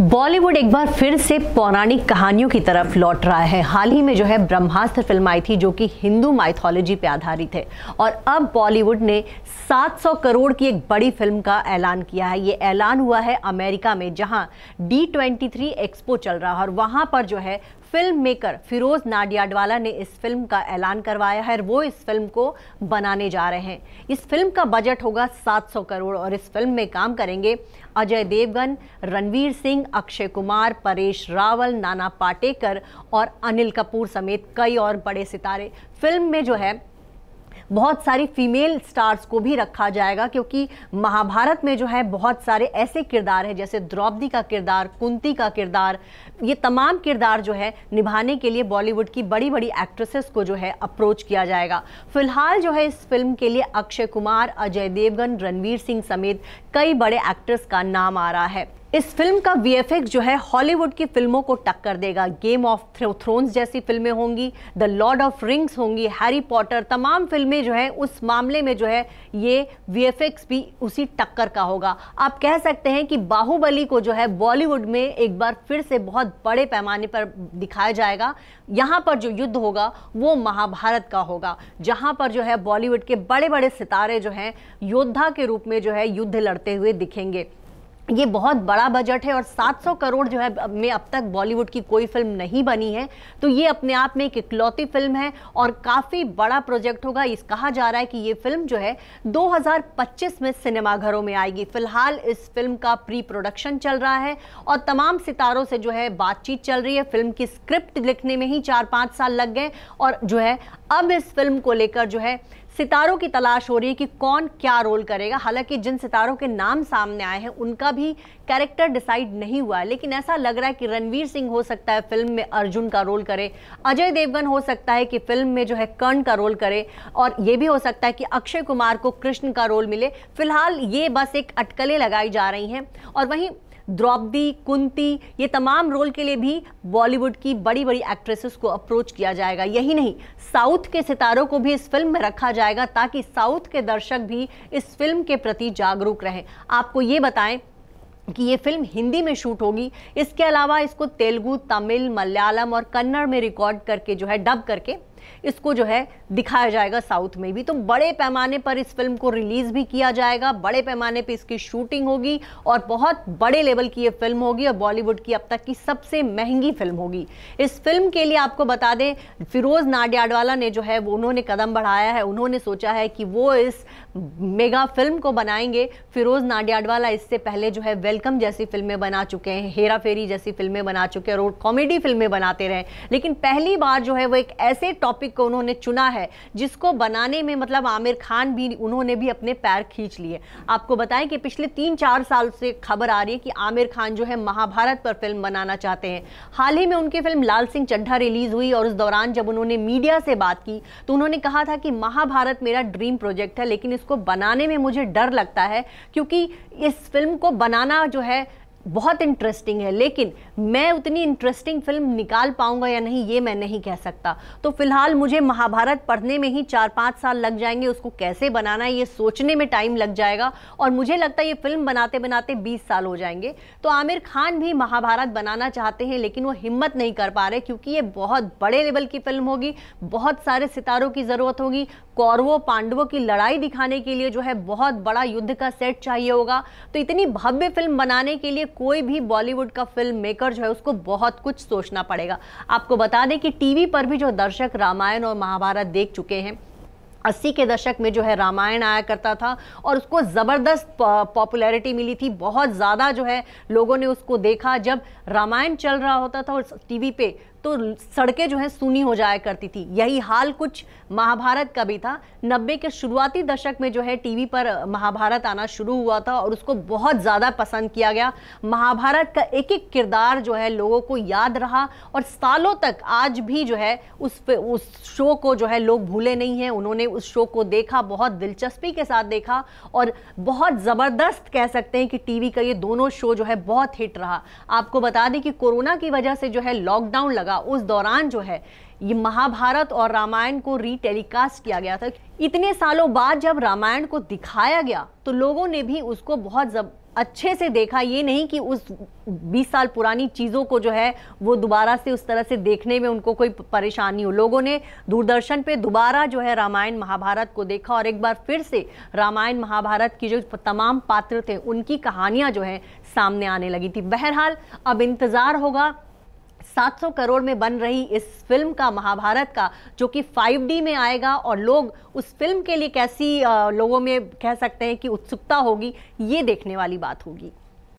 बॉलीवुड एक बार फिर से पौराणिक कहानियों की तरफ लौट रहा है हाल ही में जो है ब्रह्मास्त्र फिल्म आई थी जो कि हिंदू माइथोलॉजी पे आधारित है और अब बॉलीवुड ने 700 करोड़ की एक बड़ी फिल्म का ऐलान किया है ये ऐलान हुआ है अमेरिका में जहाँ डी ट्वेंटी एक्सपो चल रहा है और वहाँ पर जो है फिल्म मेकर फिरोज नाडियाडवाला ने इस फिल्म का ऐलान करवाया है वो इस फिल्म को बनाने जा रहे हैं इस फिल्म का बजट होगा 700 करोड़ और इस फिल्म में काम करेंगे अजय देवगन रणवीर सिंह अक्षय कुमार परेश रावल नाना पाटेकर और अनिल कपूर समेत कई और बड़े सितारे फिल्म में जो है बहुत सारी फीमेल स्टार्स को भी रखा जाएगा क्योंकि महाभारत में जो है बहुत सारे ऐसे किरदार हैं जैसे द्रौपदी का किरदार कुंती का किरदार ये तमाम किरदार जो है निभाने के लिए बॉलीवुड की बड़ी बड़ी एक्ट्रेसेस को जो है अप्रोच किया जाएगा फिलहाल जो है इस फिल्म के लिए अक्षय कुमार अजय देवगन रणवीर सिंह समेत कई बड़े एक्ट्रेस का नाम आ रहा है इस फिल्म का वी जो है हॉलीवुड की फिल्मों को टक्कर देगा गेम ऑफ थ्रोन्स जैसी फिल्में होंगी द लॉर्ड ऑफ रिंग्स होंगी हैरी पॉटर तमाम फिल्में जो हैं उस मामले में जो है ये वी भी उसी टक्कर का होगा आप कह सकते हैं कि बाहुबली को जो है बॉलीवुड में एक बार फिर से बहुत बड़े पैमाने पर दिखाया जाएगा यहाँ पर जो युद्ध होगा वो महाभारत का होगा जहाँ पर जो है बॉलीवुड के बड़े बड़े सितारे जो हैं योद्धा के रूप में जो है युद्ध लड़ते हुए दिखेंगे ये बहुत बड़ा बजट है और 700 करोड़ जो है में अब तक बॉलीवुड की कोई फिल्म नहीं बनी है तो ये अपने आप में एक इकलौती फिल्म है और काफ़ी बड़ा प्रोजेक्ट होगा इस कहा जा रहा है कि ये फिल्म जो है 2025 में सिनेमाघरों में आएगी फिलहाल इस फिल्म का प्री प्रोडक्शन चल रहा है और तमाम सितारों से जो है बातचीत चल रही है फिल्म की स्क्रिप्ट लिखने में ही चार पाँच साल लग गए और जो है अब इस फिल्म को लेकर जो है सितारों की तलाश हो रही है कि कौन क्या रोल करेगा हालांकि जिन सितारों के नाम सामने आए हैं उनका भी कैरेक्टर डिसाइड नहीं हुआ है लेकिन ऐसा लग रहा है कि रणवीर सिंह हो सकता है फिल्म में अर्जुन का रोल करे अजय देवगन हो सकता है कि फिल्म में जो है कर्ण का रोल करे और ये भी हो सकता है कि अक्षय कुमार को कृष्ण का रोल मिले फिलहाल ये बस एक अटकलें लगाई जा रही हैं और वहीं द्रौपदी कुंती ये तमाम रोल के लिए भी बॉलीवुड की बड़ी बड़ी एक्ट्रेसेस को अप्रोच किया जाएगा यही नहीं साउथ के सितारों को भी इस फिल्म में रखा जाएगा ताकि साउथ के दर्शक भी इस फिल्म के प्रति जागरूक रहें आपको ये बताएं कि ये फिल्म हिंदी में शूट होगी इसके अलावा इसको तेलुगु तमिल मलयालम और कन्नड़ में रिकॉर्ड करके जो है डब करके इसको जो है दिखाया जाएगा साउथ में भी तो बड़े पैमाने पर इस फिल्म को रिलीज़ भी किया जाएगा बड़े पैमाने पर इसकी शूटिंग होगी और बहुत बड़े लेवल की ये फिल्म होगी और बॉलीवुड की अब तक की सबसे महंगी फिल्म होगी इस फिल्म के लिए आपको बता दें फिरोज़ नाडियाडवाला ने जो है वो उन्होंने कदम बढ़ाया है उन्होंने सोचा है कि वो इस मेगा फिल्म को बनाएंगे फिरोज़ नाडियाडवाला इससे पहले जो है वेलकम जैसी फिल्में बना चुके हैं हेरा फेरी जैसी फिल्में बना चुके हैं और कॉमेडी फिल्में बनाते रहे लेकिन पहली बार जो है वो एक ऐसे टॉप टॉपिक को उन्होंने चुना है जिसको बनाने में मतलब आमिर खान भी उन्होंने भी अपने पैर खींच लिए आपको बताएं कि पिछले तीन चार साल से खबर आ रही है कि आमिर खान जो है महाभारत पर फिल्म बनाना चाहते हैं हाल ही में उनकी फिल्म लाल सिंह चड्ढा रिलीज हुई और उस दौरान जब उन्होंने मीडिया से बात की तो उन्होंने कहा था कि महाभारत मेरा ड्रीम प्रोजेक्ट है लेकिन इसको बनाने में मुझे डर लगता है क्योंकि इस फिल्म को बनाना जो है बहुत इंटरेस्टिंग है लेकिन मैं उतनी इंटरेस्टिंग फिल्म निकाल पाऊंगा या नहीं ये मैं नहीं कह सकता तो फिलहाल मुझे महाभारत पढ़ने में ही चार पाँच साल लग जाएंगे उसको कैसे बनाना है ये सोचने में टाइम लग जाएगा और मुझे लगता है ये फिल्म बनाते बनाते बीस साल हो जाएंगे तो आमिर खान भी महाभारत बनाना चाहते हैं लेकिन वो हिम्मत नहीं कर पा रहे क्योंकि ये बहुत बड़े लेवल की फिल्म होगी बहुत सारे सितारों की ज़रूरत होगी कौरवों पांडवों की लड़ाई दिखाने के लिए जो है बहुत बड़ा युद्ध का सेट चाहिए होगा तो इतनी भव्य फिल्म बनाने के लिए कोई भी बॉलीवुड का फिल्म मेकर जो है उसको बहुत कुछ सोचना पड़ेगा आपको बता दें कि टीवी पर भी जो दर्शक रामायण और महाभारत देख चुके हैं अस्सी के दशक में जो है रामायण आया करता था और उसको ज़बरदस्त पॉपुलैरिटी मिली थी बहुत ज़्यादा जो है लोगों ने उसको देखा जब रामायण चल रहा होता था और टीवी पे तो सड़कें जो हैं सुनी हो जाया करती थी यही हाल कुछ महाभारत का भी था नब्बे के शुरुआती दशक में जो है टीवी पर महाभारत आना शुरू हुआ था और उसको बहुत ज़्यादा पसंद किया गया महाभारत का एक एक किरदार जो है लोगों को याद रहा और सालों तक आज भी जो है उस उस शो को जो है लोग भूले नहीं हैं उन्होंने उस शो को देखा बहुत दिलचस्पी के साथ देखा और बहुत ज़बरदस्त कह सकते हैं कि टीवी का ये दोनों शो जो है बहुत हिट रहा आपको बता दें कि कोरोना की वजह से जो है लॉकडाउन लगा था उस दौरान जो है ये महाभारत और रामायण को रीटेलीकास्ट किया गया था इतने सालों बाद जब रामायण को दिखाया गया तो लोगों ने भी उसको बहुत जब अच्छे से देखा ये नहीं कि उस 20 साल पुरानी चीज़ों को जो है वो दोबारा से उस तरह से देखने में उनको कोई परेशानी हो लोगों ने दूरदर्शन पे दोबारा जो है रामायण महाभारत को देखा और एक बार फिर से रामायण महाभारत की जो तमाम पात्र थे उनकी कहानियाँ जो है सामने आने लगी थी बहरहाल अब इंतज़ार होगा 700 करोड़ में बन रही इस फिल्म का महाभारत का जो कि 5D में आएगा और लोग उस फिल्म के लिए कैसी लोगों में कह सकते हैं कि उत्सुकता होगी ये देखने वाली बात होगी